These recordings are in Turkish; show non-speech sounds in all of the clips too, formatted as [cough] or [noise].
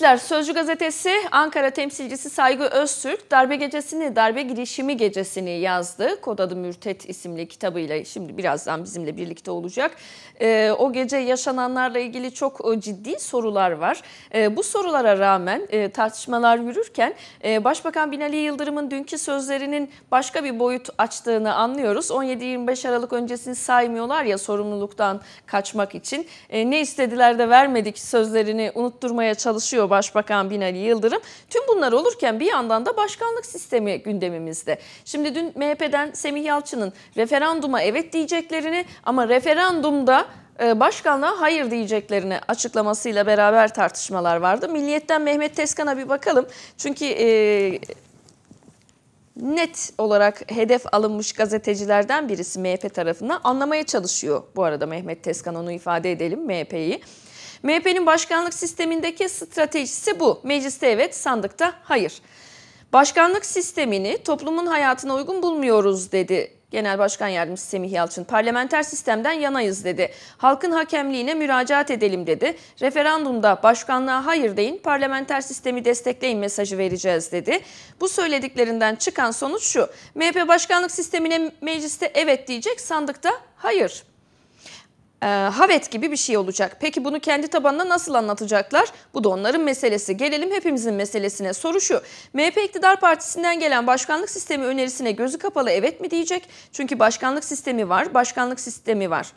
Gençler Sözcü Gazetesi Ankara temsilcisi Saygı Öztürk darbe gecesini, darbe girişimi gecesini yazdı. Kod adı Mürtet isimli kitabıyla şimdi birazdan bizimle birlikte olacak. E, o gece yaşananlarla ilgili çok e, ciddi sorular var. E, bu sorulara rağmen e, tartışmalar yürürken e, Başbakan Binali Yıldırım'ın dünkü sözlerinin başka bir boyut açtığını anlıyoruz. 17-25 Aralık öncesini saymıyorlar ya sorumluluktan kaçmak için. E, ne istediler de vermedik sözlerini unutturmaya çalışıyor Başbakan Binali Yıldırım. Tüm bunlar olurken bir yandan da başkanlık sistemi gündemimizde. Şimdi dün MHP'den Semih Yalçın'ın referanduma evet diyeceklerini ama referandumda e, başkanlığa hayır diyeceklerini açıklamasıyla beraber tartışmalar vardı. Milliyetten Mehmet Teskan'a bir bakalım. Çünkü e, net olarak hedef alınmış gazetecilerden birisi MHP tarafından anlamaya çalışıyor. Bu arada Mehmet Teskan onu ifade edelim MHP'yi. MHP'nin başkanlık sistemindeki stratejisi bu. Mecliste evet, sandıkta hayır. Başkanlık sistemini toplumun hayatına uygun bulmuyoruz dedi Genel Başkan Yardımcısı Semih Yalçın parlamenter sistemden yanayız dedi. Halkın hakemliğine müracaat edelim dedi. Referandumda başkanlığa hayır deyin, parlamenter sistemi destekleyin mesajı vereceğiz dedi. Bu söylediklerinden çıkan sonuç şu. MHP başkanlık sistemine mecliste evet diyecek, sandıkta hayır e, havet gibi bir şey olacak. Peki bunu kendi tabanına nasıl anlatacaklar? Bu da onların meselesi. Gelelim hepimizin meselesine. Soru şu. MHP iktidar partisinden gelen başkanlık sistemi önerisine gözü kapalı evet mi diyecek? Çünkü başkanlık sistemi var, başkanlık sistemi var.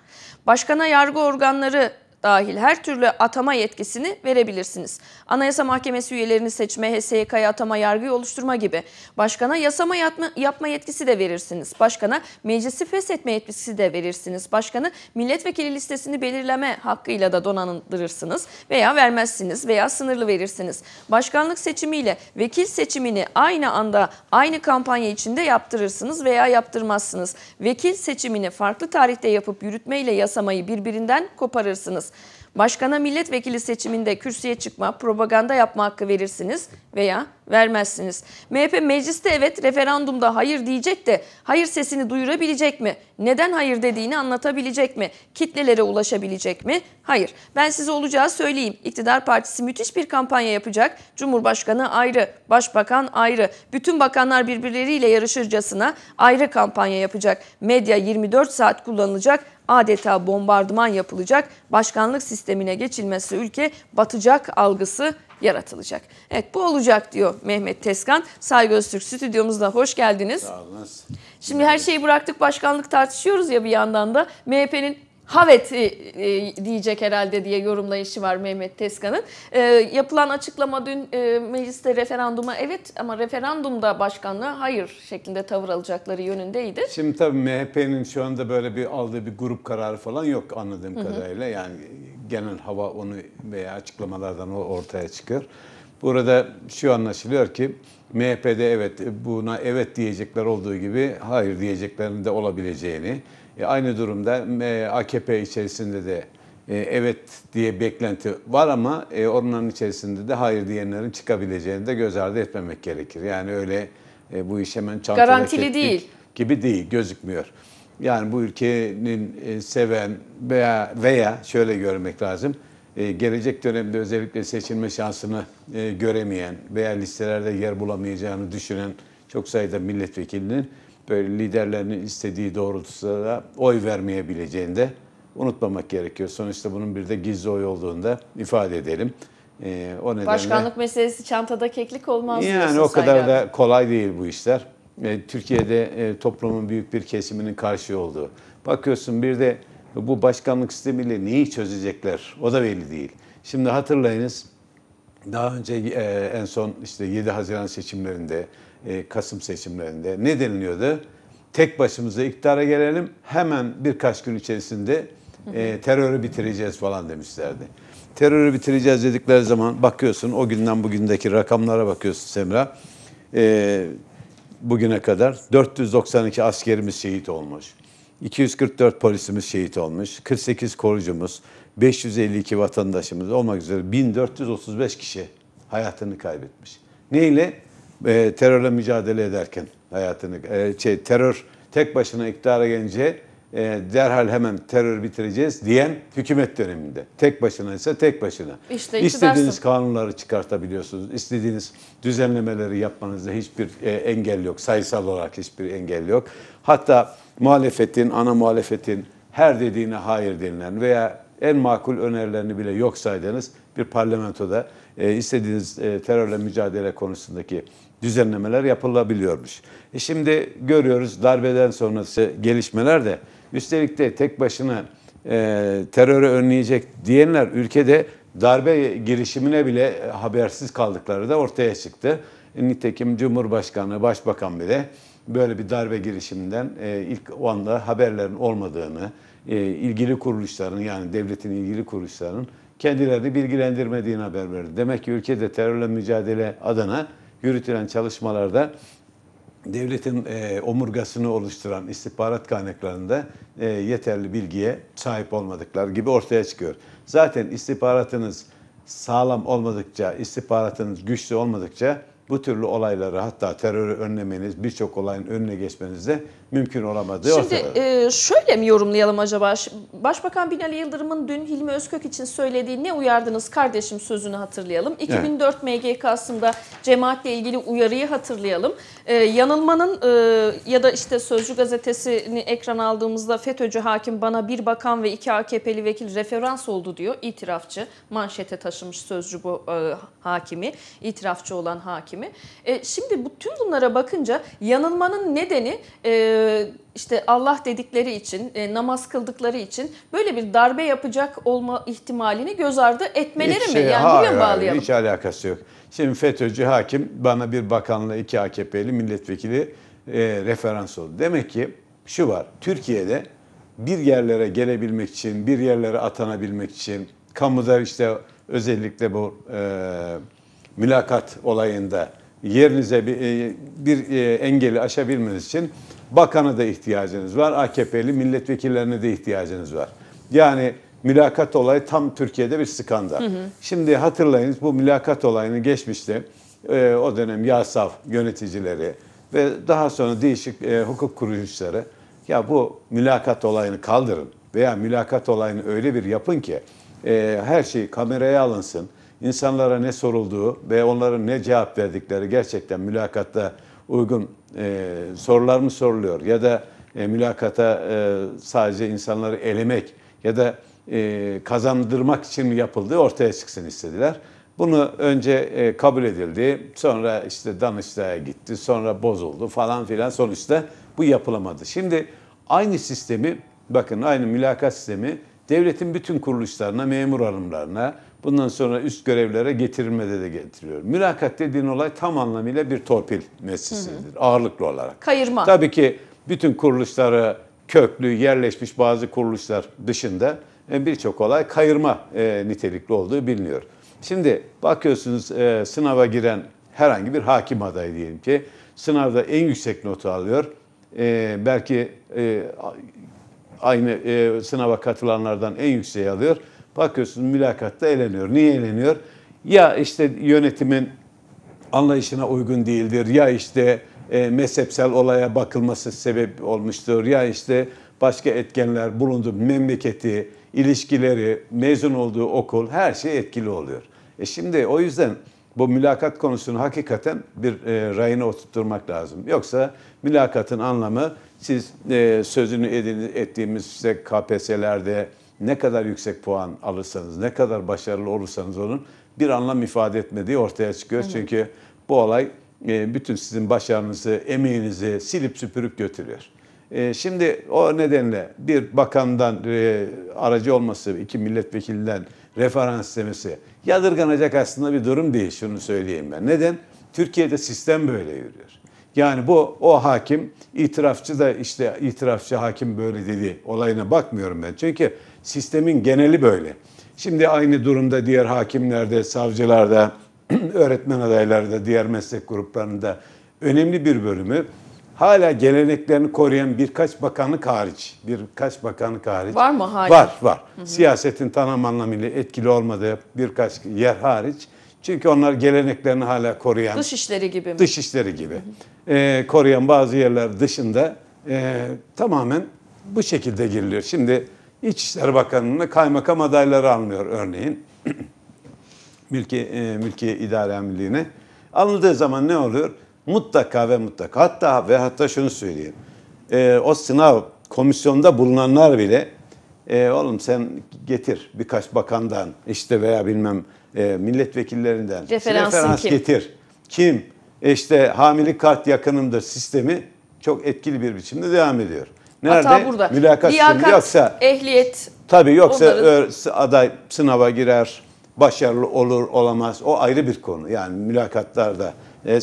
Başkana yargı organları dahil her türlü atama yetkisini verebilirsiniz. Anayasa Mahkemesi üyelerini seçme, HSYK'ya atama, yargı oluşturma gibi. Başkana yasama yapma, yapma yetkisi de verirsiniz. Başkana meclisi feshetme yetkisi de verirsiniz. Başkanı milletvekili listesini belirleme hakkıyla da donandırırsınız veya vermezsiniz veya sınırlı verirsiniz. Başkanlık seçimiyle vekil seçimini aynı anda aynı kampanya içinde yaptırırsınız veya yaptırmazsınız. Vekil seçimini farklı tarihte yapıp yürütmeyle yasamayı birbirinden koparırsınız. Başkana milletvekili seçiminde kürsüye çıkma, propaganda yapma hakkı verirsiniz veya vermezsiniz. MHP mecliste evet referandumda hayır diyecek de hayır sesini duyurabilecek mi? Neden hayır dediğini anlatabilecek mi? Kitlelere ulaşabilecek mi? Hayır. Ben size olacağı söyleyeyim. İktidar partisi müthiş bir kampanya yapacak. Cumhurbaşkanı ayrı, başbakan ayrı. Bütün bakanlar birbirleriyle yarışırcasına ayrı kampanya yapacak. Medya 24 saat kullanılacak adeta bombardıman yapılacak, başkanlık sistemine geçilmesi ülke batacak algısı yaratılacak. Evet bu olacak diyor Mehmet Teskan. Saygı Öztürk stüdyomuzda hoş geldiniz. Sağ olun. Şimdi her şeyi bıraktık başkanlık tartışıyoruz ya bir yandan da. MHP'nin Havet e, e, diyecek herhalde diye yorumlayışı var Mehmet Teskan'ın. E, yapılan açıklama dün e, mecliste referanduma evet ama referandumda başkanlığa hayır şeklinde tavır alacakları yönündeydi. Şimdi tabii MHP'nin şu anda böyle bir aldığı bir grup kararı falan yok anladığım hı hı. kadarıyla. Yani genel hava onu veya açıklamalardan o ortaya çıkıyor. Burada şu anlaşılıyor ki MHP'de evet buna evet diyecekler olduğu gibi hayır diyeceklerin de olabileceğini. E, aynı durumda AKP içerisinde de e, evet diye beklenti var ama e, onların içerisinde de hayır diyenlerin çıkabileceğini de göz ardı etmemek gerekir. Yani öyle e, bu iş hemen çantada Garantili değil. gibi değil gözükmüyor. Yani bu ülkenin e, seven veya veya şöyle görmek lazım. E, gelecek dönemde özellikle seçilme şansını e, göremeyen veya listelerde yer bulamayacağını düşünen çok sayıda milletvekilinin böyle liderlerinin istediği doğrultusunda oy vermeyebileceğini de unutmamak gerekiyor. Sonuçta bunun bir de gizli oy olduğunda ifade edelim. o nedenle, Başkanlık meselesi çantada keklik olmaz yani Yani o kadar da kolay değil bu işler. E, Türkiye'de e, toplumun büyük bir kesiminin karşı olduğu. Bakıyorsun bir de bu başkanlık sistemiyle neyi çözecekler o da belli değil. Şimdi hatırlayınız daha önce e, en son işte 7 Haziran seçimlerinde, Kasım seçimlerinde ne deniliyordu? Tek başımıza iktidara gelelim hemen birkaç gün içerisinde terörü bitireceğiz falan demişlerdi. Terörü bitireceğiz dedikleri zaman bakıyorsun o günden bugündeki rakamlara bakıyorsun Semra. Ee, bugüne kadar 492 askerimiz şehit olmuş. 244 polisimiz şehit olmuş, 48 korucumuz, 552 vatandaşımız olmak üzere 1435 kişi hayatını kaybetmiş. Neyle? E, terörle mücadele ederken hayatını, e, şey, terör tek başına iktidara gelince e, derhal hemen terör bitireceğiz diyen hükümet döneminde. Tek başına ise tek başına. İşte istediğiniz kanunları çıkartabiliyorsunuz. istediğiniz düzenlemeleri yapmanızda hiçbir e, engel yok. Sayısal olarak hiçbir engel yok. Hatta muhalefetin, ana muhalefetin her dediğine hayır denilen veya en makul önerilerini bile yok saydığınız bir parlamentoda e, istediğiniz e, terörle mücadele konusundaki düzenlemeler yapılabiliyormuş. E şimdi görüyoruz darbeden sonrası gelişmeler de üstelik de tek başına e, terörü önleyecek diyenler ülkede darbe girişimine bile e, habersiz kaldıkları da ortaya çıktı. E, nitekim Cumhurbaşkanı, Başbakan bile böyle bir darbe girişiminden e, ilk o anda haberlerin olmadığını, e, ilgili kuruluşların yani devletin ilgili kuruluşlarının kendileri bilgilendirmediğini haber verdi. Demek ki ülkede terörle mücadele adına yürütülen çalışmalarda devletin e, omurgasını oluşturan istihbarat kaynaklarında e, yeterli bilgiye sahip olmadıklar gibi ortaya çıkıyor. Zaten istihbaratınız sağlam olmadıkça, istihbaratınız güçlü olmadıkça bu türlü olayları hatta terörü önlemeniz, birçok olayın önüne geçmenizde mümkün olamadı. Şimdi e, şöyle mi yorumlayalım acaba? Başbakan Binali Yıldırım'ın dün Hilmi Özkök için söylediği ne uyardınız kardeşim sözünü hatırlayalım. 2004 evet. MGK'sında cemaatle ilgili uyarıyı hatırlayalım. E, yanılmanın e, ya da işte Sözcü gazetesini ekran aldığımızda FETÖ'cü hakim bana bir bakan ve iki AKP'li vekil referans oldu diyor itirafçı. Manşete taşımış Sözcü bu e, hakimi, itirafçı olan hakimi. E, şimdi bu tüm bunlara bakınca yanılmanın nedeni e, ee, işte Allah dedikleri için, e, namaz kıldıkları için böyle bir darbe yapacak olma ihtimalini göz ardı etmeleri hiç, mi? Şey, yani hayır, buraya bağlayalım. Hiç alakası yok. Şimdi FETÖ'cü hakim bana bir bakanla iki AKP'li milletvekili e, referans oldu. Demek ki şu var, Türkiye'de bir yerlere gelebilmek için, bir yerlere atanabilmek için, kamuda işte özellikle bu e, mülakat olayında yerinize bir, e, bir e, engeli aşabilmeniz için Bakanı da ihtiyacınız var. AKP'li milletvekillerine de ihtiyacınız var. Yani mülakat olayı tam Türkiye'de bir skandal. Hı hı. Şimdi hatırlayınız bu mülakat olayını geçmişte Ee, o dönem YASAF yöneticileri ve daha sonra değişik e, hukuk kuruluşları ya bu mülakat olayını kaldırın veya mülakat olayını öyle bir yapın ki e, her şey kameraya alınsın. İnsanlara ne sorulduğu ve onların ne cevap verdikleri gerçekten mülakatta uygun e, sorular mı soruluyor ya da e, mülakata e, sadece insanları elemek ya da e, kazandırmak için yapıldığı ortaya çıksın istediler. Bunu önce e, kabul edildi, sonra işte Danıştay'a gitti, sonra bozuldu falan filan sonuçta bu yapılamadı. Şimdi aynı sistemi, bakın aynı mülakat sistemi devletin bütün kuruluşlarına, memur hanımlarına, Bundan sonra üst görevlere getirilmede de getiriyor. Mülakat dediğin olay tam anlamıyla bir torpil meselesidir ağırlıklı olarak. Kayırma. Tabii ki bütün kuruluşlara köklü yerleşmiş bazı kuruluşlar dışında e, birçok olay kayırma e, nitelikli olduğu biliniyor. Şimdi bakıyorsunuz e, sınava giren herhangi bir hakim adayı diyelim ki sınavda en yüksek notu alıyor. E, belki e, aynı e, sınava katılanlardan en yükseği alıyor. Bakıyorsunuz mülakatta eleniyor. Niye eleniyor? Ya işte yönetimin anlayışına uygun değildir. Ya işte e, mezhepsel olaya bakılması sebep olmuştur. Ya işte başka etkenler bulundu. Memleketi, ilişkileri, mezun olduğu okul her şey etkili oluyor. E şimdi o yüzden bu mülakat konusunu hakikaten bir e, rayına oturtturmak lazım. Yoksa mülakatın anlamı siz e, sözünü edin, ettiğimiz işte KPSS'lerde, ne kadar yüksek puan alırsanız, ne kadar başarılı olursanız olun bir anlam ifade etmediği ortaya çıkıyor. Hı. Çünkü bu olay e, bütün sizin başarınızı, emeğinizi silip süpürüp götürüyor. E, şimdi o nedenle bir bakandan e, aracı olması, iki milletvekilinden referans istemesi yadırganacak aslında bir durum değil şunu söyleyeyim ben. Neden? Türkiye'de sistem böyle yürüyor. Yani bu o hakim itirafçı da işte itirafçı hakim böyle dedi olayına bakmıyorum ben. Çünkü Sistemin geneli böyle. Şimdi aynı durumda diğer hakimlerde, savcılarda, [clears throat] öğretmen adaylarda, diğer meslek gruplarında önemli bir bölümü hala geleneklerini koruyan birkaç bakanlık hariç, birkaç bakanlık hariç. Var mı hariç? Var, var. Hı hı. Siyasetin tanım anlamıyla etkili olmadığı birkaç yer hariç. Çünkü onlar geleneklerini hala koruyan. Dış işleri gibi mi? Dış işleri gibi. Hı hı. E, ee, koruyan bazı yerler dışında e, tamamen bu şekilde giriliyor. Şimdi İçişleri Bakanı'nı kaymakam adayları almıyor örneğin. [clears throat] Mülki, e, Mülkiye İdare Emirliği'ne. Alındığı zaman ne oluyor? Mutlaka ve mutlaka hatta ve hatta şunu söyleyeyim. E, o sınav komisyonda bulunanlar bile e, oğlum sen getir birkaç bakandan işte veya bilmem e, milletvekillerinden referans kim? getir. Kim? E işte hamilik kart yakınımdır sistemi çok etkili bir biçimde devam ediyor. Nerede? Hata burada. Mülakat Liyakat, yoksa ehliyet. Tabii yoksa onların... aday sınava girer, başarılı olur olamaz. O ayrı bir konu. Yani mülakatlarda, e,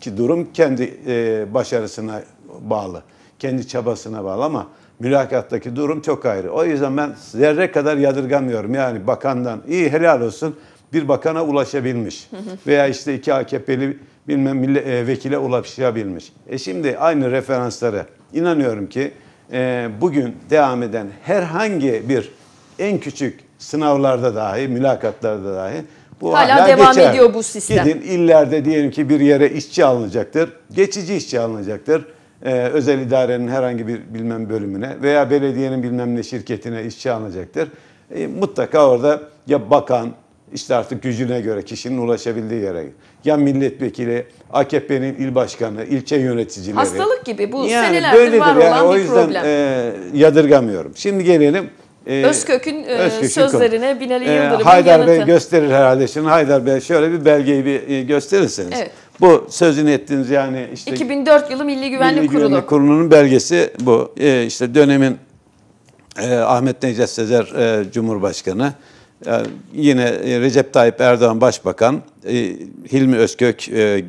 ki durum kendi e, başarısına bağlı. Kendi çabasına bağlı ama mülakattaki durum çok ayrı. O yüzden ben zerre kadar yadırgamıyorum. Yani bakandan iyi helal olsun bir bakana ulaşabilmiş. [laughs] Veya işte iki AKP'li bilmem mille, e, vekile ulaşabilmiş. E şimdi aynı referansları inanıyorum ki e, bugün devam eden herhangi bir en küçük sınavlarda dahi, mülakatlarda dahi bu hala, hala devam geçer. ediyor bu sistem. Gidin illerde diyelim ki bir yere işçi alınacaktır. Geçici işçi alınacaktır. Ee, özel idarenin herhangi bir bilmem bölümüne veya belediyenin bilmem ne şirketine işçi alınacaktır. Ee, mutlaka orada ya bakan işte artık gücüne göre kişinin ulaşabildiği yere ya milletvekili, AKP'nin il başkanı, ilçe yöneticileri. Hastalık gibi bu yani senelerdir böyledir. var olan yani o bir problem. E, yadırgamıyorum. Şimdi gelelim e, Özkök'ün e, Özkök'ün sözlerine konu. Binali e, Yıldırım'ın e, Haydar yanıtı. Bey gösterir herhalde. Şimdi Haydar Bey şöyle bir belgeyi bir e, gösterirseniz. Evet. Bu sözünü ettiğiniz yani işte 2004 yılı Milli Güvenlik Milli Kurulu. Kurulu'nun belgesi bu. E, işte dönemin e, Ahmet Necdet Sezer e, Cumhurbaşkanı yine e, Recep Tayyip Erdoğan Başbakan, e, Hilmi Özkök e,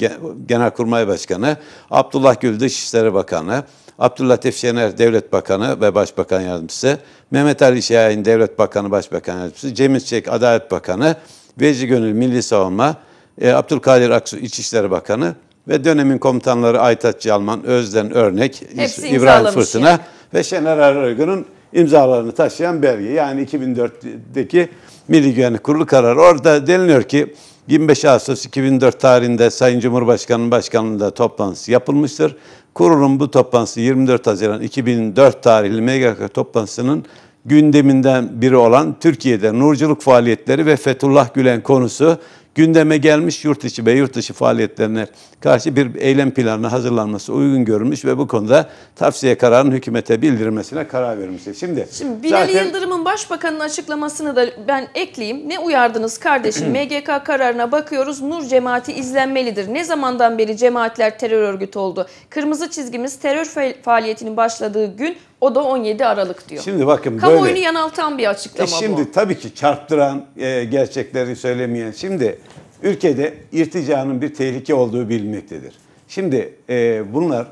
Genelkurmay Başkanı, Abdullah Gül Dışişleri Bakanı, Abdullah Şener Devlet Bakanı ve Başbakan Yardımcısı, Mehmet Ali Şahin Devlet Bakanı Başbakan Yardımcısı, Cemil Çek Adalet Bakanı, Veci Gönül Milli Savunma, Abdülkadir Aksu İçişleri Bakanı ve dönemin komutanları Aytaç Yalman, Özden Örnek, Hepsi İbrahim Fırtına yani. ve Şener Ergün'ün imzalarını taşıyan belge. Yani 2004'deki Milli Güvenlik Kurulu kararı. Orada deniliyor ki 25 Ağustos 2004 tarihinde Sayın Cumhurbaşkanı'nın başkanlığında toplantısı yapılmıştır. Kurulun bu toplantısı 24 Haziran 2004 tarihli MGK toplantısının gündeminden biri olan Türkiye'de nurculuk faaliyetleri ve Fethullah Gülen konusu gündeme gelmiş yurt içi ve yurt dışı faaliyetlerine karşı bir eylem planı hazırlanması uygun görülmüş ve bu konuda tavsiye kararının hükümete bildirilmesine karar verilmiştir. Şimdi, Şimdi Binali zaten... Yıldırım'ın başbakanın açıklamasını da ben ekleyeyim. Ne uyardınız kardeşim? [clears throat] MGK kararına bakıyoruz. Nur cemaati izlenmelidir. Ne zamandan beri cemaatler terör örgütü oldu? Kırmızı çizgimiz terör faaliyetinin başladığı gün o da 17 Aralık diyor. Şimdi bakın Kamuoyunu böyle. yanıltan bir açıklama e şimdi bu. tabii ki çarptıran, e, gerçekleri söylemeyen. Şimdi ülkede irticanın bir tehlike olduğu bilinmektedir. Şimdi e, bunlar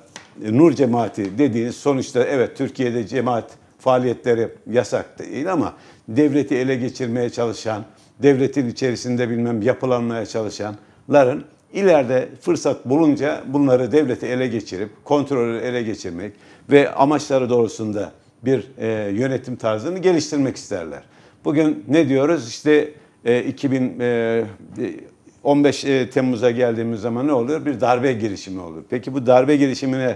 e, Nur cemaati dediğiniz sonuçta evet Türkiye'de cemaat faaliyetleri yasak değil ama devleti ele geçirmeye çalışan, devletin içerisinde bilmem yapılanmaya çalışanların İleride fırsat bulunca bunları devleti ele geçirip, kontrolü ele geçirmek ve amaçları doğrusunda bir e, yönetim tarzını geliştirmek isterler. Bugün ne diyoruz? İşte e, 2000 e, e, Temmuz'a geldiğimiz zaman ne oluyor? Bir darbe girişimi olur. Peki bu darbe girişimine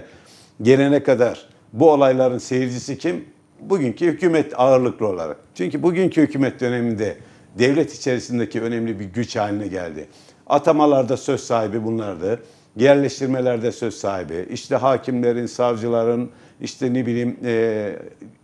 gelene kadar bu olayların seyircisi kim? Bugünkü hükümet ağırlıklı olarak. Çünkü bugünkü hükümet döneminde devlet içerisindeki önemli bir güç haline geldi. Atamalarda söz sahibi bunlardı. Yerleştirmelerde söz sahibi. İşte hakimlerin, savcıların, işte ne bileyim e,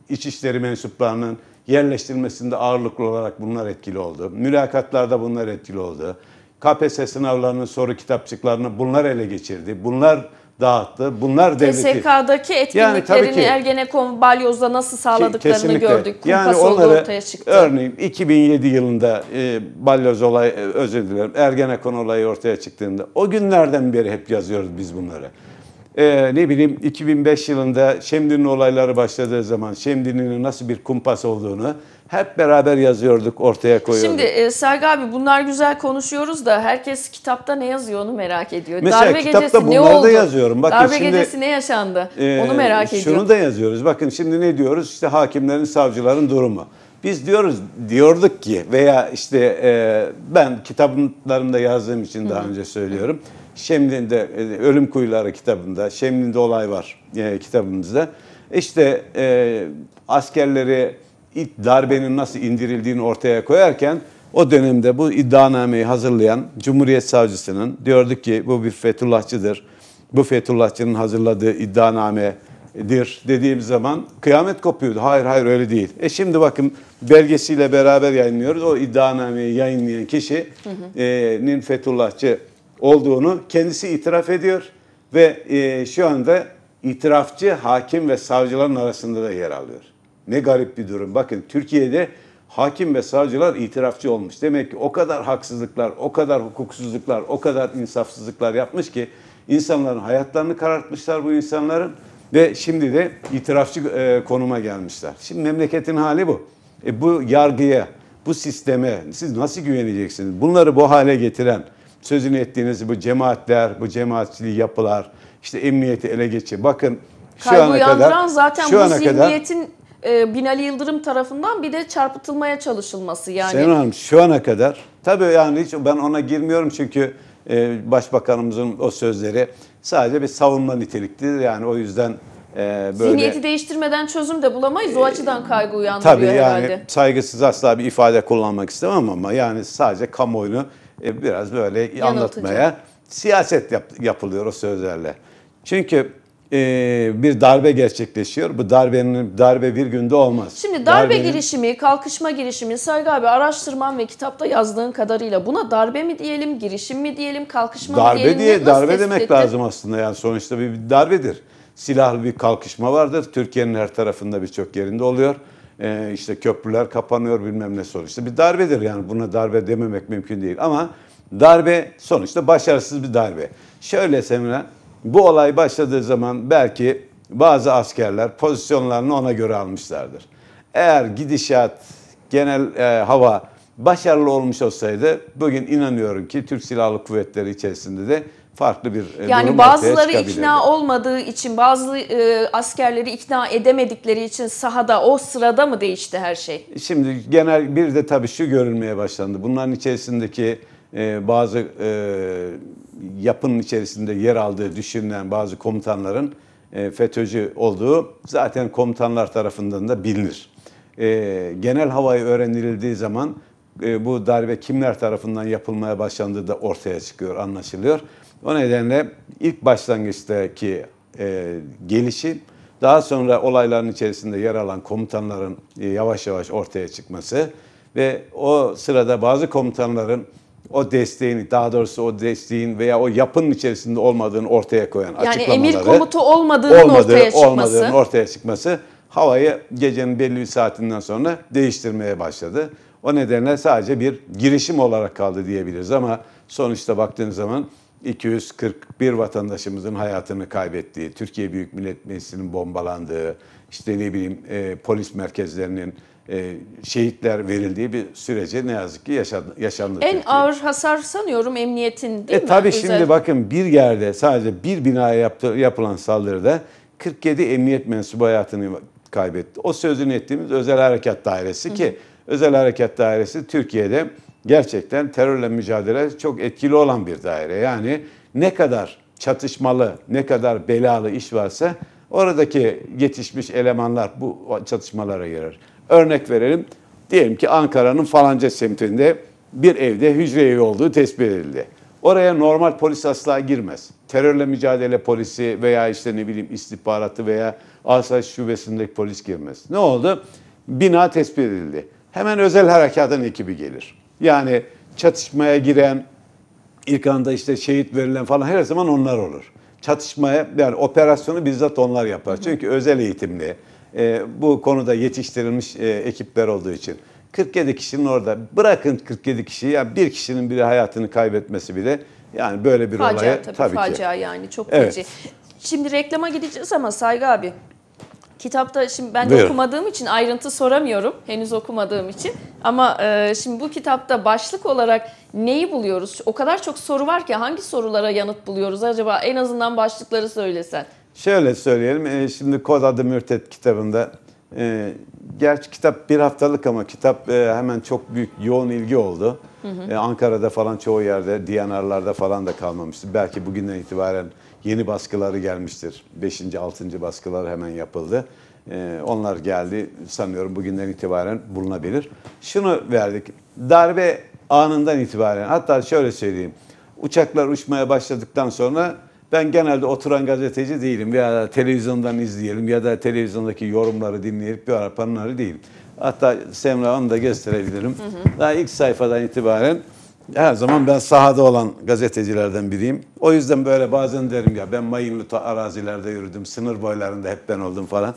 içişleri mensuplarının yerleştirmesinde ağırlıklı olarak bunlar etkili oldu. Mülakatlarda bunlar etkili oldu. KPSS sınavlarının soru kitapçıklarını bunlar ele geçirdi. Bunlar dağıttı. Bunlar devleti. PSK'daki etkinliklerini yani ki, Ergenekon balyozda nasıl sağladıklarını kesinlikle. gördük. Kumpas yani onları ortaya çıktı. Örneğin 2007 yılında e, balyoz olayı e, özür dilerim Ergenekon olayı ortaya çıktığında o günlerden beri hep yazıyoruz biz bunları. Ee, ne bileyim 2005 yılında Şemdin'in olayları başladığı zaman Şemdin'in nasıl bir kumpas olduğunu hep beraber yazıyorduk, ortaya koyuyorduk. Şimdi e, Sergi abi bunlar güzel konuşuyoruz da herkes kitapta ne yazıyor onu merak ediyor. Mesela Darbe kitapta gecesi ne oldu? da yazıyorum. Bakın Darbe şimdi, gecesi ne yaşandı? E, onu merak şunu ediyorum. Şunu da yazıyoruz. Bakın şimdi ne diyoruz? İşte hakimlerin, savcıların durumu. Biz diyoruz diyorduk ki veya işte e, ben kitaplarımda yazdığım için daha önce söylüyorum. Hı. Şemlin'de e, Ölüm Kuyuları kitabında, Şemlin'de olay var e, kitabımızda. İşte e, askerleri darbenin nasıl indirildiğini ortaya koyarken o dönemde bu iddianameyi hazırlayan Cumhuriyet Savcısının diyorduk ki bu bir Fethullahçıdır. Bu Fethullahçının hazırladığı iddianamedir dediğim zaman kıyamet kopuyordu. Hayır hayır öyle değil. E şimdi bakın belgesiyle beraber yayınlıyoruz. O iddianameyi yayınlayan kişinin e, Fethullahçı olduğunu kendisi itiraf ediyor ve e, şu anda itirafçı hakim ve savcıların arasında da yer alıyor. Ne garip bir durum. Bakın Türkiye'de hakim ve savcılar itirafçı olmuş. Demek ki o kadar haksızlıklar, o kadar hukuksuzluklar, o kadar insafsızlıklar yapmış ki insanların hayatlarını karartmışlar bu insanların ve şimdi de itirafçı e, konuma gelmişler. Şimdi memleketin hali bu. E, bu yargıya, bu sisteme siz nasıl güveneceksiniz? Bunları bu hale getiren sözünü ettiğiniz bu cemaatler, bu cemaatçiliği yapılar, işte emniyeti ele geçir. Bakın şu Kaygı ana kadar zaten şu bu ana zihniyetin kadar, e, Binali Yıldırım tarafından bir de çarpıtılmaya çalışılması yani. Sayın Hanım şu ana kadar tabii yani hiç ben ona girmiyorum çünkü e, başbakanımızın o sözleri sadece bir savunma niteliktir. Yani o yüzden e, böyle... Zihniyeti değiştirmeden çözüm de bulamayız. O e, açıdan kaygı uyandırıyor tabii yani, herhalde. Tabii yani saygısız asla bir ifade kullanmak istemem ama yani sadece kamuoyunu e, biraz böyle Yanıltıcı. anlatmaya siyaset yap, yapılıyor o sözlerle. Çünkü e, bir darbe gerçekleşiyor. Bu darbenin darbe bir günde olmaz. Şimdi darbe Darbenin, girişimi, kalkışma girişimi Saygı abi araştırman ve kitapta yazdığın kadarıyla buna darbe mi diyelim, girişim mi diyelim, kalkışma mı darbe diyelim? diye Nasıl darbe demek ettin? lazım aslında yani sonuçta bir, bir darbedir. Silahlı bir kalkışma vardır. Türkiye'nin her tarafında birçok yerinde oluyor e, işte köprüler kapanıyor bilmem ne sonuçta. Bir darbedir yani buna darbe dememek mümkün değil ama darbe sonuçta başarısız bir darbe. Şöyle Semra bu olay başladığı zaman belki bazı askerler pozisyonlarını ona göre almışlardır. Eğer gidişat, genel e, hava başarılı olmuş olsaydı bugün inanıyorum ki Türk Silahlı Kuvvetleri içerisinde de farklı bir e, yani bazıları ikna olmadığı için bazı e, askerleri ikna edemedikleri için sahada o sırada mı değişti her şey? Şimdi genel bir de tabii şu görülmeye başlandı. Bunların içerisindeki e, bazı e, yapının içerisinde yer aldığı düşünülen bazı komutanların e, FETÖ'cü olduğu zaten komutanlar tarafından da bilinir. E, genel havayı öğrenildiği zaman e, bu darbe kimler tarafından yapılmaya başlandığı da ortaya çıkıyor, anlaşılıyor. O nedenle ilk başlangıçtaki e, gelişi daha sonra olayların içerisinde yer alan komutanların e, yavaş yavaş ortaya çıkması ve o sırada bazı komutanların o desteğini daha doğrusu o desteğin veya o yapının içerisinde olmadığını ortaya koyan yani açıklamaları. Yani emir komutu olmadığının olmadığı, ortaya çıkması. Olmadığının ortaya çıkması havayı gecenin belli bir saatinden sonra değiştirmeye başladı. O nedenle sadece bir girişim olarak kaldı diyebiliriz ama sonuçta baktığınız zaman 241 vatandaşımızın hayatını kaybettiği, Türkiye Büyük Millet Meclisi'nin bombalandığı, işte ne bileyim e, polis merkezlerinin e, şehitler verildiği bir sürece ne yazık ki yaşandı. yaşandı en Türkiye. ağır hasar sanıyorum emniyetin değil e, mi? Tabii Özellikle. şimdi bakın bir yerde sadece bir binaya yaptı, yapılan saldırıda 47 emniyet mensubu hayatını kaybetti. O sözünü ettiğimiz özel harekat dairesi Hı. ki özel harekat dairesi Türkiye'de gerçekten terörle mücadele çok etkili olan bir daire. Yani ne kadar çatışmalı, ne kadar belalı iş varsa oradaki yetişmiş elemanlar bu çatışmalara girer. Örnek verelim. Diyelim ki Ankara'nın falanca semtinde bir evde hücre evi olduğu tespit edildi. Oraya normal polis asla girmez. Terörle mücadele polisi veya işte ne bileyim istihbaratı veya asayiş şubesindeki polis girmez. Ne oldu? Bina tespit edildi. Hemen özel harekatın ekibi gelir. Yani çatışmaya giren, ilk anda işte şehit verilen falan her zaman onlar olur. Çatışmaya yani operasyonu bizzat onlar yapar. Çünkü özel eğitimli, e, bu konuda yetiştirilmiş e, ekipler olduğu için. 47 kişinin orada bırakın 47 kişiyi ya yani bir kişinin bile hayatını kaybetmesi bile yani böyle bir facia, tabii, tabii facia ki. yani çok evet. feci. Şimdi reklama gideceğiz ama Saygı abi Kitapta şimdi ben Buyurun. okumadığım için ayrıntı soramıyorum henüz okumadığım için. Ama e, şimdi bu kitapta başlık olarak neyi buluyoruz? O kadar çok soru var ki hangi sorulara yanıt buluyoruz acaba? En azından başlıkları söylesen. Şöyle söyleyelim. E, şimdi Kod adı Mürtet kitabında e, gerçi kitap bir haftalık ama kitap e, hemen çok büyük yoğun ilgi oldu. Hı hı. E, Ankara'da falan çoğu yerde, DNR'larda falan da kalmamıştı. Belki bugünden itibaren Yeni baskıları gelmiştir. Beşinci, altıncı baskılar hemen yapıldı. Ee, onlar geldi. Sanıyorum bugünden itibaren bulunabilir. Şunu verdik. Darbe anından itibaren hatta şöyle söyleyeyim. Uçaklar uçmaya başladıktan sonra ben genelde oturan gazeteci değilim ya da televizyondan izleyelim ya da televizyondaki yorumları dinleyip bir arapanları değilim. Hatta Semra onu da gösterebilirim. Hı Daha ilk sayfadan itibaren her zaman ben sahada olan gazetecilerden biriyim. O yüzden böyle bazen derim ya ben mayınlı arazilerde yürüdüm, sınır boylarında hep ben oldum falan.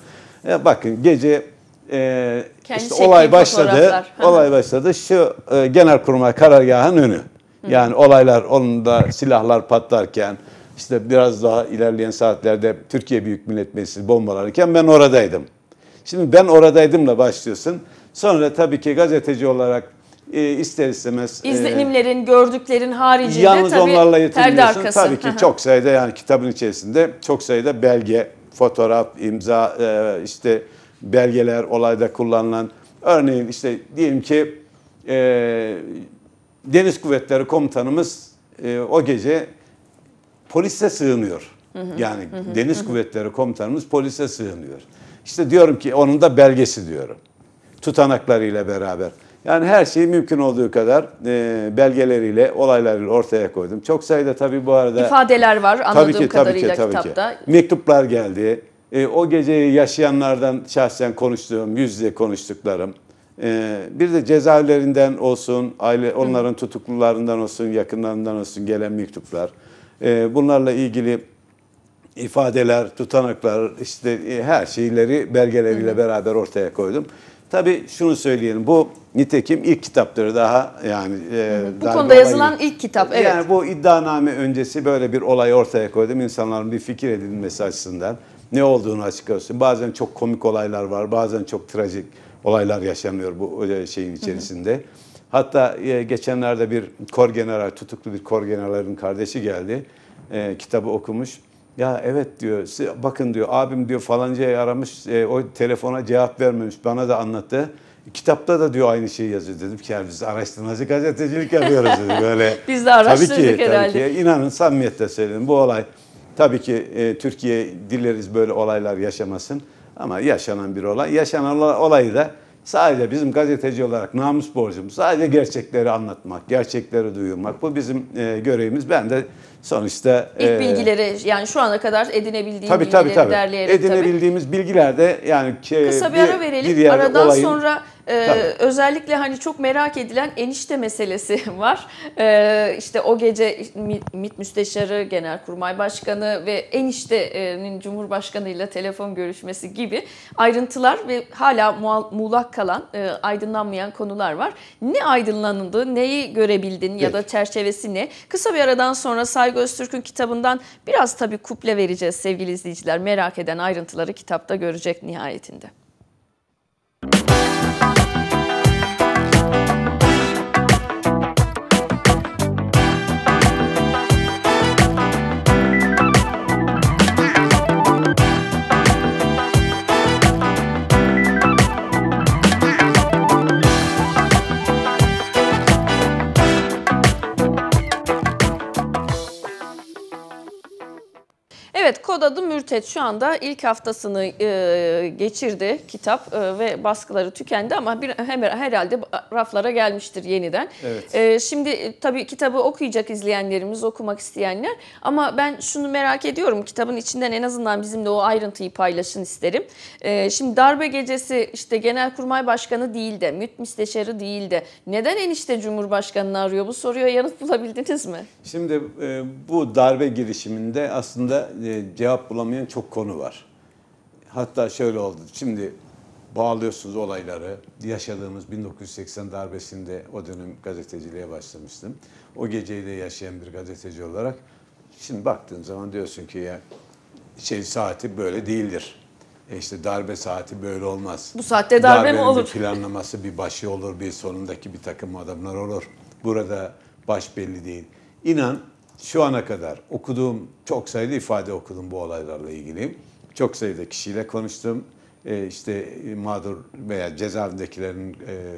Ya bakın gece e, işte olay başladı. Olay başladı. Şu e, genelkurmay karargahının önü. Yani olaylar onun silahlar patlarken işte biraz daha ilerleyen saatlerde Türkiye Büyük Millet Meclisi bombalanırken ben oradaydım. Şimdi ben oradaydım da başlıyorsun. Sonra tabii ki gazeteci olarak e, ister istemez e, izlenimlerin, e, gördüklerin haricinde yalnız tabii onlarla yetinmiyorsun. Tabii ki çok sayıda yani kitabın içerisinde çok sayıda belge, fotoğraf, imza, e, işte belgeler, olayda kullanılan örneğin işte diyelim ki e, Deniz Kuvvetleri Komutanımız e, o gece polise sığınıyor. Hı hı, yani hı, Deniz hı. Kuvvetleri Komutanımız polise sığınıyor. İşte diyorum ki onun da belgesi diyorum. Tutanaklarıyla beraber. Yani her şeyi mümkün olduğu kadar e, belgeleriyle, olaylarıyla ortaya koydum. Çok sayıda tabii bu arada... ifadeler var anladığım tabii ki, kadarıyla tabii ki, tabii Ki. Mektuplar geldi. E, o geceyi yaşayanlardan şahsen konuştuğum, yüz yüze konuştuklarım. E, bir de cezaevlerinden olsun, aile onların Hı. tutuklularından olsun, yakınlarından olsun gelen mektuplar. E, bunlarla ilgili ifadeler, tutanaklar, işte e, her şeyleri belgeleriyle Hı. beraber ortaya koydum. Tabii şunu söyleyelim bu nitekim ilk kitapları daha yani. E, bu konuda yazılan ilk kitap evet. Yani bu iddianame öncesi böyle bir olay ortaya koydum insanların bir fikir edinmesi açısından. Ne olduğunu açıklasın. Bazen çok komik olaylar var bazen çok trajik olaylar yaşanıyor bu e, şeyin içerisinde. Hı hı. Hatta e, geçenlerde bir kor general, tutuklu bir kor generalin kardeşi geldi. E, kitabı okumuş. Ya evet diyor. Bakın diyor abim diyor falancayı aramış. E, o telefona cevap vermemiş. Bana da anlattı. Kitapta da diyor aynı şeyi yazıyor dedim ki yani biz araştırmacı gazetecilik yapıyoruz dedi böyle. [laughs] biz de araştırdık tabii ki, herhalde. Tabii ki inanın samimiyetle söyledim bu olay. Tabii ki e, Türkiye dileriz böyle olaylar yaşamasın ama yaşanan bir olay. Yaşanan olayı da sadece bizim gazeteci olarak namus borcumuz sadece gerçekleri anlatmak, gerçekleri duyurmak bu bizim e, görevimiz. Ben de sonuçta ilk e, bilgileri yani şu ana kadar edinebildiğim tabii, bilgileri tabii, tabii. derleyerek edinebildiğimiz tabii. bilgilerde yani kısa bir, bir ara verelim. Bir Aradan olayın, sonra e, özellikle hani çok merak edilen enişte meselesi [laughs] var. E, işte o gece MİT Müsteşarı, Genelkurmay Başkanı ve eniştenin Cumhurbaşkanıyla telefon görüşmesi gibi ayrıntılar ve hala muğlak kalan, e, aydınlanmayan konular var. Ne aydınlanıldı, neyi görebildin Peki. ya da çerçevesi ne? Kısa bir aradan sonra saygı Saygı Öztürk'ün kitabından biraz tabii kuple vereceğiz sevgili izleyiciler. Merak eden ayrıntıları kitapta görecek nihayetinde. Müzik Evet kod adı Mürtet şu anda ilk haftasını e, geçirdi kitap e, ve baskıları tükendi ama bir hemen herhalde raflara gelmiştir yeniden. Evet. E, şimdi e, tabii kitabı okuyacak izleyenlerimiz, okumak isteyenler ama ben şunu merak ediyorum kitabın içinden en azından bizimle o ayrıntıyı paylaşın isterim. E, şimdi darbe gecesi işte Genelkurmay Başkanı değil de, MÜT müsteşarı değil de neden enişte Cumhurbaşkanı'nı arıyor bu soruya yanıt bulabildiniz mi? Şimdi e, bu darbe girişiminde aslında e, cevap bulamayan çok konu var. Hatta şöyle oldu. Şimdi bağlıyorsunuz olayları. Yaşadığımız 1980 darbesinde o dönem gazeteciliğe başlamıştım. O geceyi de yaşayan bir gazeteci olarak şimdi baktığın zaman diyorsun ki ya şey saati böyle değildir. E işte darbe saati böyle olmaz. Bu saatte darbe Darbenin mi olur? planlaması bir başı olur, bir sonundaki bir takım adamlar olur. Burada baş belli değil. İnan şu ana kadar okuduğum çok sayıda ifade okudum bu olaylarla ilgili. Çok sayıda kişiyle konuştum. E, işte e, mağdur veya cezaevindekilerin e,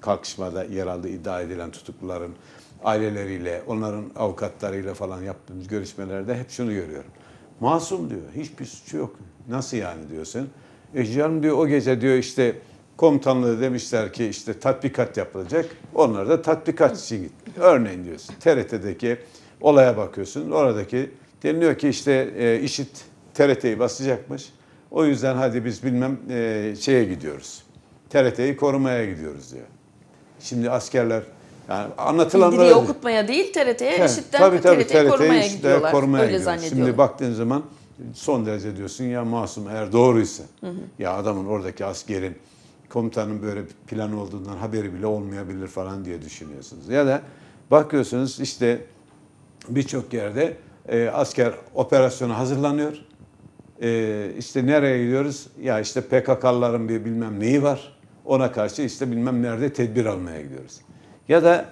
kalkışmada yer aldığı iddia edilen tutukluların aileleriyle, onların avukatlarıyla falan yaptığımız görüşmelerde hep şunu görüyorum. Masum diyor. Hiçbir suçu yok. Nasıl yani diyorsun? E canım diyor o gece diyor işte komutanlığı demişler ki işte tatbikat yapılacak. Onlar da tatbikat için git. Örneğin diyorsun TRT'deki olaya bakıyorsun. Oradaki deniliyor ki işte e, işit TRT'yi basacakmış. O yüzden hadi biz bilmem e, şeye gidiyoruz. TRT'yi korumaya gidiyoruz diyor. Şimdi askerler yani anlatılanları Bildiriyi okutmaya değil TRT'ye yani, IŞİD'den tabii, tabii, TRT'yi TRT korumaya TRT'yi gidiyorlar. Korumaya Öyle gidiyor. Şimdi baktığın zaman son derece diyorsun ya masum eğer doğruysa. Hı hı. Ya adamın oradaki askerin komutanın böyle bir plan olduğundan haberi bile olmayabilir falan diye düşünüyorsunuz. Ya da bakıyorsunuz işte birçok yerde e, asker operasyona hazırlanıyor. E, işte nereye gidiyoruz? Ya işte PKK'ların bir bilmem neyi var. Ona karşı işte bilmem nerede tedbir almaya gidiyoruz. Ya da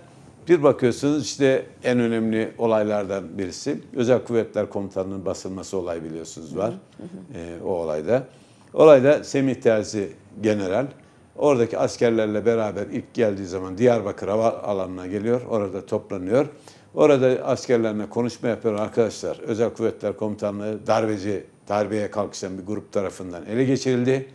bir bakıyorsunuz işte en önemli olaylardan birisi Özel Kuvvetler Komutanı'nın basılması olayı biliyorsunuz var. Hı hı. E, o olayda. Olayda Semih Terzi General Oradaki askerlerle beraber ilk geldiği zaman Diyarbakır hava alanına geliyor. Orada toplanıyor. Orada askerlerle konuşma yapıyor arkadaşlar. Özel Kuvvetler Komutanlığı darbeci, darbeye kalkışan bir grup tarafından ele geçirildi.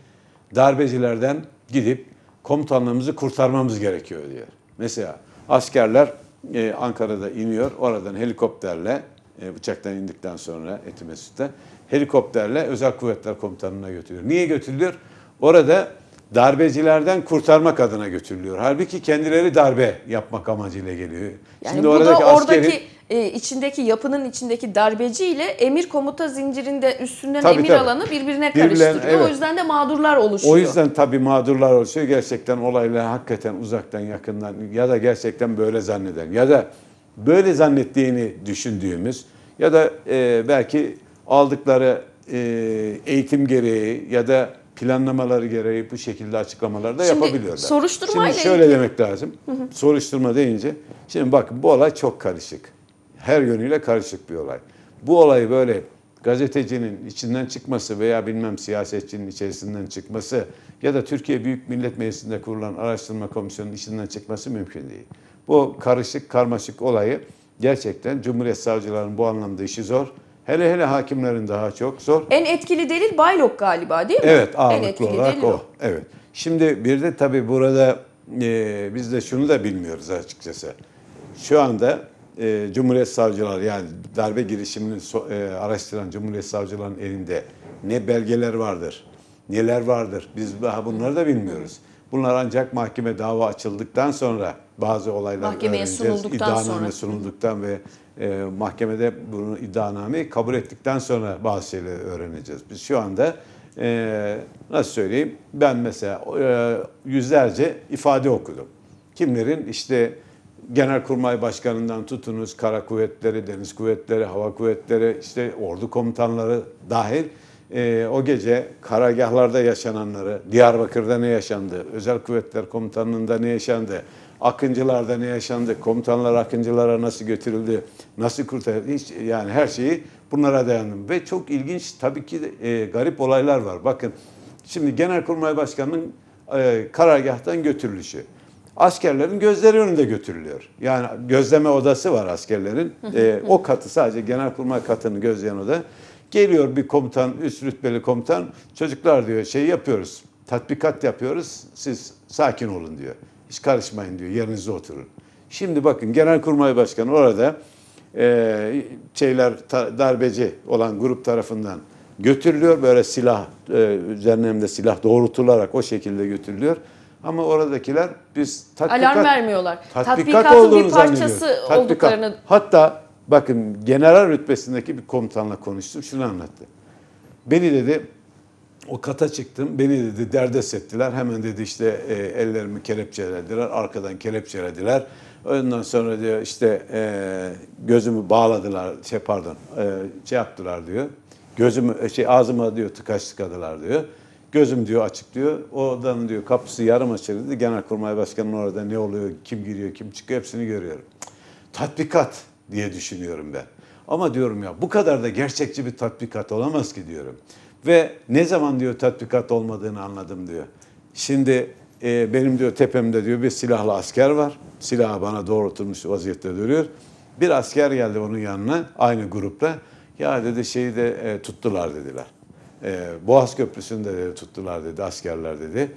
Darbecilerden gidip komutanlığımızı kurtarmamız gerekiyor diyor. Mesela askerler e, Ankara'da iniyor. Oradan helikopterle e, bıçaktan indikten sonra Etimesut'ta helikopterle Özel Kuvvetler Komutanlığı'na götürüyor. Niye götürülüyor? Orada darbecilerden kurtarmak adına götürülüyor. Halbuki kendileri darbe yapmak amacıyla geliyor. Yani Şimdi bu oradaki da oradaki askerin, e, içindeki yapının içindeki darbeci ile emir komuta zincirinde üstünden tabii, emir tabii. alanı birbirine karıştırıyor. evet. O yüzden de mağdurlar oluşuyor. O yüzden tabii mağdurlar oluşuyor. Gerçekten olayla hakikaten uzaktan yakından ya da gerçekten böyle zanneden ya da böyle zannettiğini düşündüğümüz ya da e, belki aldıkları e, eğitim gereği ya da planlamaları gereği bu şekilde açıklamalar da şimdi, yapabiliyorlar. Soruşturmayla Şimdi şöyle ilgili... demek lazım. Hı hı. Soruşturma deyince şimdi bak bu olay çok karışık. Her yönüyle karışık bir olay. Bu olayı böyle gazetecinin içinden çıkması veya bilmem siyasetçinin içerisinden çıkması ya da Türkiye Büyük Millet Meclisi'nde kurulan araştırma komisyonunun içinden çıkması mümkün değil. Bu karışık karmaşık olayı gerçekten Cumhuriyet Savcılarının bu anlamda işi zor. Hele hele hakimlerin daha çok zor. En etkili delil Baylok galiba değil mi? Evet ağırlıklı olarak o. o. Evet. Şimdi bir de tabii burada e, biz de şunu da bilmiyoruz açıkçası. Şu anda e, Cumhuriyet Savcılar yani darbe girişimini so, e, araştıran Cumhuriyet Savcıların elinde ne belgeler vardır, neler vardır biz daha bunları da bilmiyoruz. Bunlar ancak mahkeme dava açıldıktan sonra bazı olaylar Mahkemeye Sunulduktan İddianame sonra. sunulduktan ve e, mahkemede bunu iddianameyi kabul ettikten sonra bazı şeyleri öğreneceğiz. Biz şu anda e, nasıl söyleyeyim ben mesela e, yüzlerce ifade okudum. Kimlerin işte Genelkurmay Başkanı'ndan tutunuz, Kara Kuvvetleri, Deniz Kuvvetleri, Hava Kuvvetleri, işte ordu komutanları dahil e, o gece karagahlarda yaşananları, Diyarbakır'da ne yaşandı, Özel Kuvvetler Komutanlığı'nda ne yaşandı, Akıncılarda ne yaşandı, komutanlar akıncılara nasıl götürüldü, nasıl kurtarıldı, hiç, yani her şeyi bunlara dayandım. Ve çok ilginç tabii ki e, garip olaylar var. Bakın şimdi Genelkurmay Başkanı'nın e, karargahtan götürülüşü. Askerlerin gözleri önünde götürülüyor. Yani gözleme odası var askerlerin. E, o katı sadece Genelkurmay katını gözleyen oda. Geliyor bir komutan, üst rütbeli komutan. Çocuklar diyor şey yapıyoruz, tatbikat yapıyoruz. Siz sakin olun diyor. Hiç karışmayın diyor. Yerinizde oturun. Şimdi bakın Genelkurmay Başkanı orada e, şeyler darbeci olan grup tarafından götürülüyor. Böyle silah e, üzerine de silah doğrultularak o şekilde götürülüyor. Ama oradakiler biz tatbikat, alarm vermiyorlar. Tatbikat Tatbikatın olduğunu bir parçası tatbikat. olduklarını. Hatta bakın general rütbesindeki bir komutanla konuştum. Şunu anlattı. Beni dedi o kata çıktım. Beni dedi derdest ettiler. Hemen dedi işte e, ellerimi kelepçelediler. Arkadan kelepçelediler. Ondan sonra diyor işte e, gözümü bağladılar. Şey pardon e, şey yaptılar diyor. Gözümü e, şey ağzıma diyor tıkaç tıkadılar diyor. Gözüm diyor açık diyor. O odanın diyor kapısı yarım açıldı. Genelkurmay Başkanı'nın orada ne oluyor, kim giriyor, kim çıkıyor hepsini görüyorum. Tatbikat diye düşünüyorum ben. Ama diyorum ya bu kadar da gerçekçi bir tatbikat olamaz ki diyorum. Ve ne zaman diyor tatbikat olmadığını anladım diyor. Şimdi e, benim diyor tepemde diyor bir silahlı asker var. Silahı bana doğrultulmuş vaziyette duruyor. Bir asker geldi onun yanına aynı grupta. Ya dedi şeyi de e, tuttular dediler. E, Boğaz köprüsünü de tuttular dedi askerler dedi.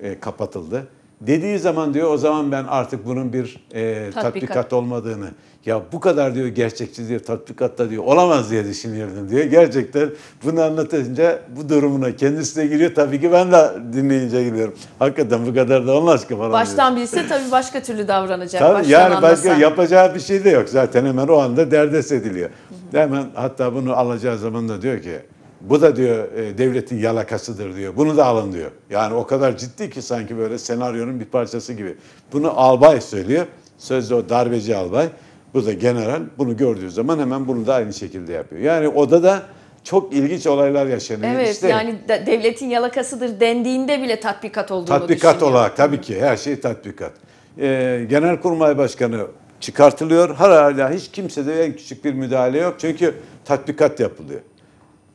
E, kapatıldı dediği zaman diyor o zaman ben artık bunun bir e, tatbikat. tatbikat olmadığını ya bu kadar diyor gerçekçi diyor tatbikatta diyor olamaz diye düşünüyordum diyor. Gerçekten bunu anlatınca bu durumuna kendisi de giriyor tabii ki ben de dinleyince giriyorum. Hakikaten bu kadar da olmaz ki falan Baştan diyor. bilse tabii başka türlü davranacak. Tabii Baştan yani anlasan. başka yapacağı bir şey de yok zaten hemen o anda derdest ediliyor. Hı hı. Hemen hatta bunu alacağı zaman da diyor ki bu da diyor e, devletin yalakasıdır diyor. Bunu da alın diyor. Yani o kadar ciddi ki sanki böyle senaryonun bir parçası gibi. Bunu albay söylüyor. Sözde o darbeci albay. Bu da general. Bunu gördüğü zaman hemen bunu da aynı şekilde yapıyor. Yani odada çok ilginç olaylar yaşanıyor. Evet işte, yani devletin yalakasıdır dendiğinde bile tatbikat olduğunu Tatbikat olarak tabii ki her şey tatbikat. Ee, Genelkurmay Başkanı çıkartılıyor. Hala hiç kimsede en küçük bir müdahale yok. Çünkü tatbikat yapılıyor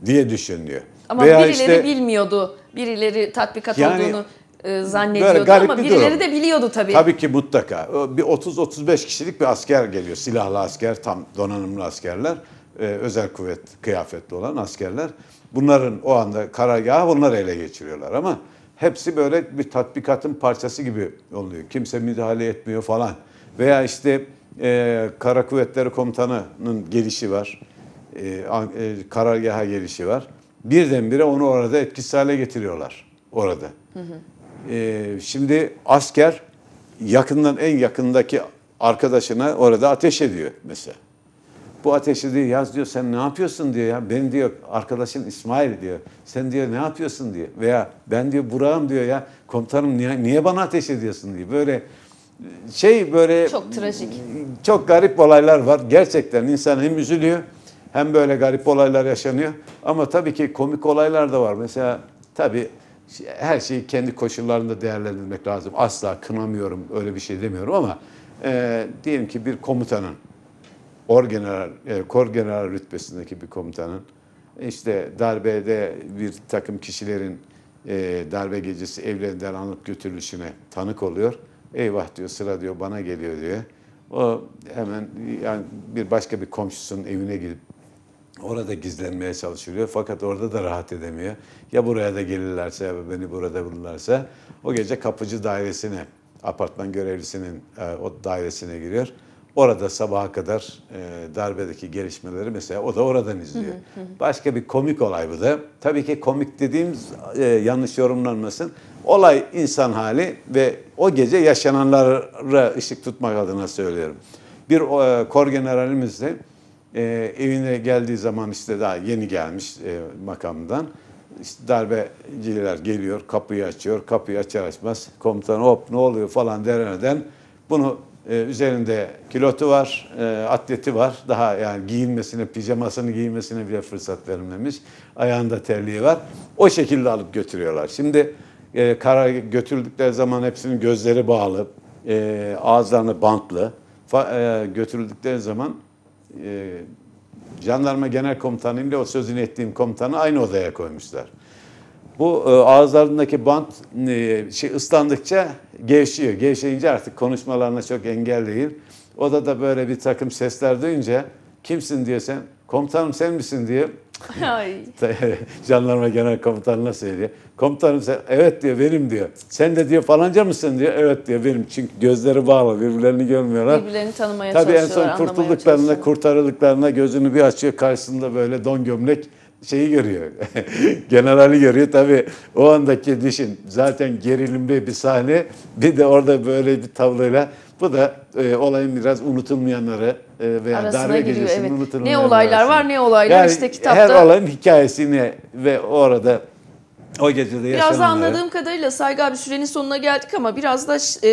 diye düşünüyor. Ama Veya birileri işte, bilmiyordu. Birileri tatbikat yani, olduğunu e, zannediyordu ama birileri durum. de biliyordu tabii. Tabii ki mutlaka. Bir 30-35 kişilik bir asker geliyor. Silahlı asker, tam donanımlı askerler. E, özel kuvvet kıyafetli olan askerler. Bunların o anda karargahı bunları ele geçiriyorlar ama hepsi böyle bir tatbikatın parçası gibi oluyor. Kimse müdahale etmiyor falan. Veya işte e, Kara Kuvvetleri Komutanı'nın gelişi var. E, e, karargaha gelişi var. Birdenbire onu orada etkisiz hale getiriyorlar. Orada. Hı e, hı. şimdi asker yakından en yakındaki arkadaşına orada ateş ediyor mesela. Bu ateşi diyor yaz diyor sen ne yapıyorsun diyor ya. Ben diyor arkadaşın İsmail diyor. Sen diyor ne yapıyorsun diyor. Veya ben diyor Burak'ım diyor ya. Komutanım niye, niye bana ateş ediyorsun diyor. Böyle şey böyle çok trajik. Çok garip olaylar var. Gerçekten insan hem üzülüyor hem böyle garip olaylar yaşanıyor ama tabii ki komik olaylar da var. Mesela tabii her şeyi kendi koşullarında değerlendirmek lazım. Asla kınamıyorum, öyle bir şey demiyorum ama e, diyelim ki bir komutanın, orgeneral, e, kor general rütbesindeki bir komutanın işte darbede bir takım kişilerin e, darbe gecesi evlerinden alıp götürülüşüne tanık oluyor. Eyvah diyor sıra diyor bana geliyor diyor. O hemen yani bir başka bir komşusunun evine gidip Orada gizlenmeye çalışılıyor fakat orada da rahat edemiyor. Ya buraya da gelirlerse ya beni burada bulurlarsa o gece kapıcı dairesine, apartman görevlisinin e, o dairesine giriyor. Orada sabaha kadar e, darbedeki gelişmeleri mesela o da oradan izliyor. Başka bir komik olay bu da. Tabii ki komik dediğim e, yanlış yorumlanmasın. Olay insan hali ve o gece yaşananlara ışık tutmak adına söylüyorum. Bir e, kor de. E, evine geldiği zaman işte daha yeni gelmiş e, makamdan. İşte darbeciler geliyor, kapıyı açıyor. Kapıyı açar açmaz komutan hop ne oluyor falan dereden bunu e, üzerinde kilotu var, e, atleti var. Daha yani giyinmesine, pijamasını giyinmesine bile fırsat verilmemiş. Ayağında terliği var. O şekilde alıp götürüyorlar. Şimdi e, kara götürüldükleri zaman hepsinin gözleri bağlı, e, ağızlarını bantlı. Fa, e, götürüldükleri zaman e, jandarma genel komutanı ile o sözünü ettiğim komutanı aynı odaya koymuşlar. Bu e, ağızlarındaki bant e, şey ıslandıkça gevşiyor. Gevşeyince artık konuşmalarına çok engel değil. Odada böyle bir takım sesler duyunca kimsin diye sen, komutanım sen misin diye Ay. [laughs] Jandarma Genel Komutanı'na söylüyor. Komutanım sen evet diyor benim diyor. Sen de diyor falanca mısın diyor. Evet diyor benim. Çünkü gözleri bağlı birbirlerini görmüyorlar. Birbirlerini tanımaya Tabii çalışıyorlar. Tabii en son kurtulduklarına kurtarıldıklarında gözünü bir açıyor. Karşısında böyle don gömlek şeyi görüyor. [laughs] Generali görüyor. Tabii o andaki düşün zaten gerilimli bir sahne. Bir de orada böyle bir tavlayla bu da e, olayın biraz unutulmayanları e, veya arasına darbe giriyor, gecesinin evet. unutulmayanları. Ne olaylar arasında. var ne olaylar yani işte kitapta. Her olayın hikayesini ve orada o gecede yaşananları. Biraz da anladığım kadarıyla Saygı abi sürenin sonuna geldik ama biraz da e,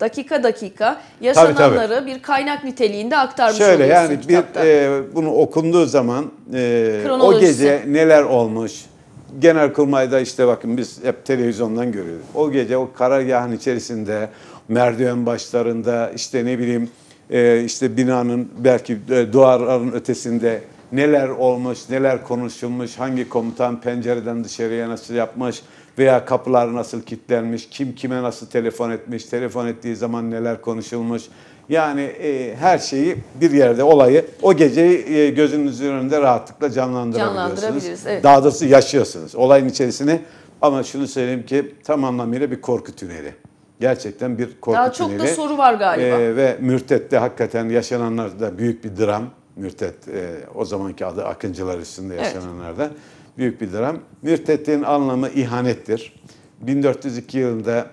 dakika dakika yaşananları tabii, tabii. bir kaynak niteliğinde aktarmış Şöyle yani bir e, bunu okunduğu zaman e, o gece neler olmuş, Genelkurmay'da işte bakın biz hep televizyondan görüyoruz. O gece o karargahın içerisinde merdiven başlarında işte ne bileyim e, işte binanın belki e, duvarların ötesinde neler olmuş, neler konuşulmuş, hangi komutan pencereden dışarıya nasıl yapmış veya kapılar nasıl kilitlenmiş, kim kime nasıl telefon etmiş, telefon ettiği zaman neler konuşulmuş. Yani e, her şeyi bir yerde olayı o geceyi e, gözünüzün önünde rahatlıkla canlandırabiliyorsunuz. Evet. Daha doğrusu yaşıyorsunuz olayın içerisine ama şunu söyleyeyim ki tam anlamıyla bir korku tüneli gerçekten bir korku Daha çok tüneli. da soru var galiba. E, ve Mürtet'te hakikaten yaşananlarda büyük bir dram. Mürtet e, o zamanki adı Akıncılar üstünde yaşananlarda evet. büyük bir dram. Mürtet'in anlamı ihanettir. 1402 yılında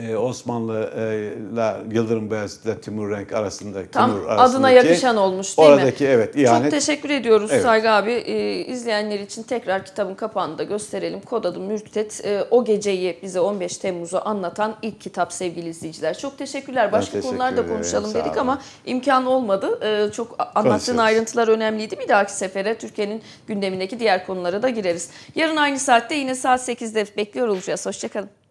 ee, Osmanlı'la e, Yıldırım Beyazıt'la Timur Renk arasında, Tam Timur arasındaki, adına yakışan olmuş değil oradaki, mi? evet ihanet. Çok teşekkür ediyoruz evet. Saygı abi. E, izleyenler için tekrar kitabın kapağını da gösterelim. Kod adı Mürtet. E, o geceyi bize 15 Temmuz'u anlatan ilk kitap sevgili izleyiciler. Çok teşekkürler. Başka teşekkür konularda konuşalım Sağ dedik ama imkan olmadı. E, çok anlattığın ayrıntılar önemliydi. Bir dahaki sefere Türkiye'nin gündemindeki diğer konulara da gireriz. Yarın aynı saatte yine saat 8'de bekliyor olacağız. Hoşçakalın.